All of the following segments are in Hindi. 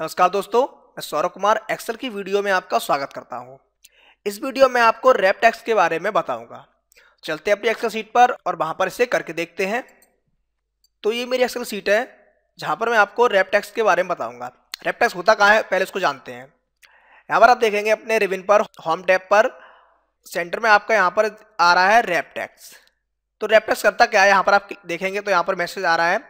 नमस्कार दोस्तों मैं सौरभ कुमार एक्सेल की वीडियो में आपका स्वागत करता हूँ इस वीडियो में आपको रेप टैक्स के बारे में बताऊंगा चलते अपनी एक्सेल सीट पर और वहाँ पर इसे करके देखते हैं तो ये मेरी एक्सेल सीट है जहाँ पर मैं आपको रेप टैक्स के बारे में बताऊँगा रेप टैक्स होता कहाँ है पहले इसको जानते हैं यहाँ पर आप देखेंगे अपने रिविन पर होम टैप पर सेंटर में आपका यहाँ पर आ रहा है रेप टैक्स तो रेपटेक्स करता क्या है यहाँ पर आप देखेंगे तो यहाँ पर मैसेज आ रहा है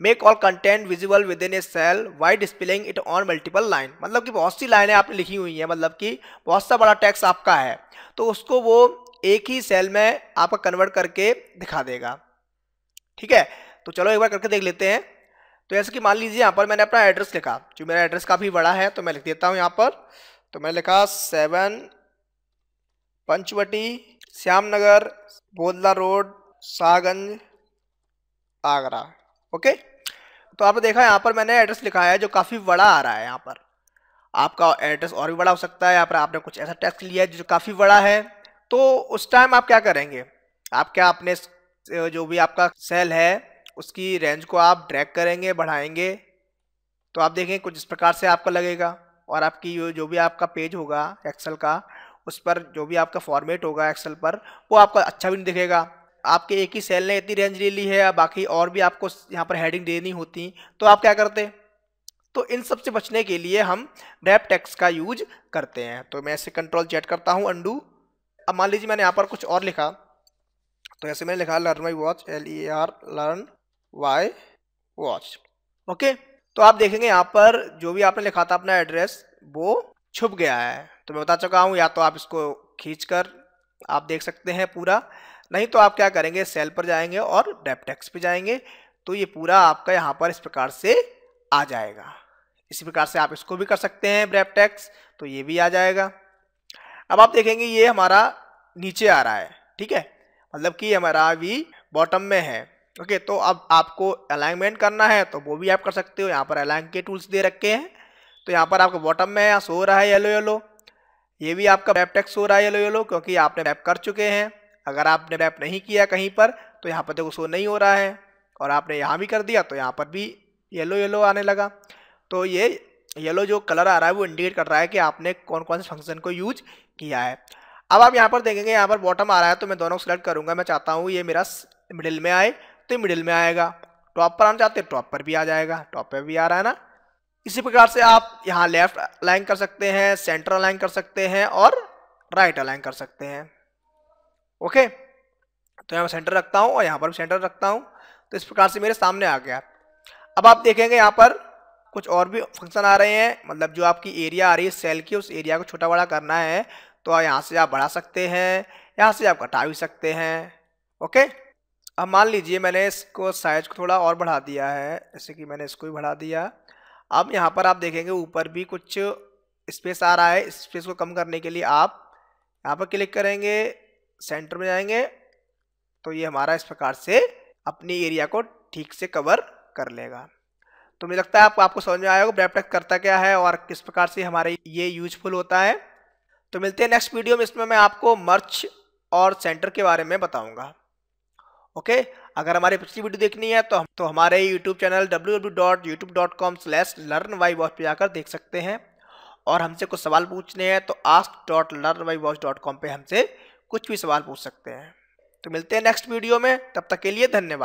make all content visible with in a cell by displaying it on multiple line मतलब कि बहुत सी लाइनें आपने लिखी हुई हैं मतलब कि बहुत सा बड़ा टैक्स आपका है तो उसको वो एक ही सेल में आपका कन्वर्ट करके दिखा देगा ठीक है तो चलो एक बार करके देख लेते हैं तो जैसे कि मान लीजिए यहाँ पर मैंने अपना एड्रेस लिखा जो मेरा एड्रेस काफ़ी बड़ा है तो मैं लिख देता हूँ यहाँ पर तो मैंने लिखा seven Panchvati Shyam Nagar Bodla road Shahganj Agra okay तो आपने देखा यहाँ पर मैंने एड्रेस लिखा है जो काफ़ी बड़ा आ रहा है यहाँ पर आपका एड्रेस और भी बड़ा हो सकता है यहाँ पर आपने कुछ ऐसा टेक्स्ट लिया है जो काफ़ी बड़ा है तो उस टाइम आप क्या करेंगे आप क्या अपने जो भी आपका सेल है उसकी रेंज को आप ड्रैग करेंगे बढ़ाएंगे तो आप देखें कुछ इस प्रकार से आपका लगेगा और आपकी जो भी आपका पेज होगा एक्सेल का उस पर जो भी आपका फॉर्मेट होगा एक्सेल पर वो आपका अच्छा भी नहीं दिखेगा आपके एक ही सेल ने इतनी रेंज ले ली है या बाकी और भी आपको यहाँ पर हेडिंग देनी होती तो आप क्या करते तो इन सब से बचने के लिए हम डेप टैक्स का यूज करते हैं तो मैं ऐसे कंट्रोल चेट करता हूँ अंडू अब मान लीजिए मैंने यहाँ पर कुछ और लिखा तो ऐसे मैंने लिखा learn my watch L E R learn by watch okay तो आप देखेंगे यहाँ पर जो भी आपने लिखा था अपना एड्रेस वो छुप गया है तो मैं बता चुका हूँ या तो आप इसको खींच कर आप देख सकते हैं पूरा नहीं तो आप क्या करेंगे सेल पर जाएंगे और डेपटेक्स पे जाएंगे तो ये पूरा आपका यहाँ पर इस प्रकार से आ जाएगा इसी प्रकार से आप इसको भी कर सकते हैं ब्रेपटेक्स तो ये भी आ जाएगा अब आप देखेंगे ये हमारा नीचे आ रहा है ठीक है मतलब कि हमारा अभी बॉटम में है ओके तो अब आपको अलाइनमेंट करना है तो वो भी आप कर सकते हो यहाँ पर अलाइन के टूल्स दे रखे हैं तो यहाँ पर आपको बॉटम में यहाँ सो रहा है येलो येलो ये भी आपका रैप टैक्स हो रहा है येलो येलो क्योंकि आपने रैप कर चुके हैं अगर आपने रैप नहीं किया कहीं पर तो यहाँ पर देखो शो नहीं हो रहा है और आपने यहाँ भी कर दिया तो यहाँ पर भी येलो येलो आने लगा तो ये येलो जो कलर आ रहा है वो इंडिकेट कर रहा है कि आपने कौन कौन से फंक्शन को यूज किया है अब आप यहाँ पर देखेंगे यहाँ पर बॉटम आ रहा है तो मैं दोनों को सिलेक्ट करूँगा मैं चाहता हूँ ये मेरा मिडिल में आए तो ये मिडिल में आएगा टॉप पर आना चाहते हैं टॉप पर भी आ जाएगा टॉप पर भी आ रहा है ना इसी प्रकार से आप यहाँ लेफ्ट अलाइन कर सकते हैं सेंटर अलाइन कर सकते हैं और राइट अलाइन कर सकते हैं ओके तो यहाँ सेंटर रखता हूँ और यहाँ पर भी सेंटर रखता हूँ तो इस प्रकार से मेरे सामने आ गया अब आप देखेंगे यहाँ पर कुछ और भी फंक्शन आ रहे हैं मतलब जो आपकी एरिया आ रही है सेल की उस एरिया को छोटा बड़ा करना है तो यहाँ से आप बढ़ा सकते हैं यहाँ से आप घटा भी सकते हैं ओके अब मान लीजिए मैंने इसको साइज को थोड़ा और बढ़ा दिया है जैसे कि मैंने इसको भी बढ़ा दिया अब यहाँ पर आप देखेंगे ऊपर भी कुछ स्पेस आ रहा है स्पेस को कम करने के लिए आप यहाँ पर क्लिक करेंगे सेंटर में जाएंगे तो ये हमारा इस प्रकार से अपनी एरिया को ठीक से कवर कर लेगा तो मुझे लगता है आपको आपको समझ में आया होगा ब्रैपटेक करता क्या है और किस प्रकार से हमारे ये यूजफुल होता है तो मिलते हैं नेक्स्ट वीडियो में इसमें मैं आपको मर्च और सेंटर के बारे में बताऊँगा ओके अगर हमारे पिछली वीडियो देखनी है तो हम तो हमारे YouTube channel W W dot YouTube dot com slash learn by watch पर जाकर देख सकते हैं और हमसे कुछ सवाल पूछने हैं तो ask dot learn by watch dot com पर हमसे कुछ भी सवाल पूछ सकते हैं तो मिलते हैं नेक्स्ट वीडियो में तब तक के लिए धन्यवाद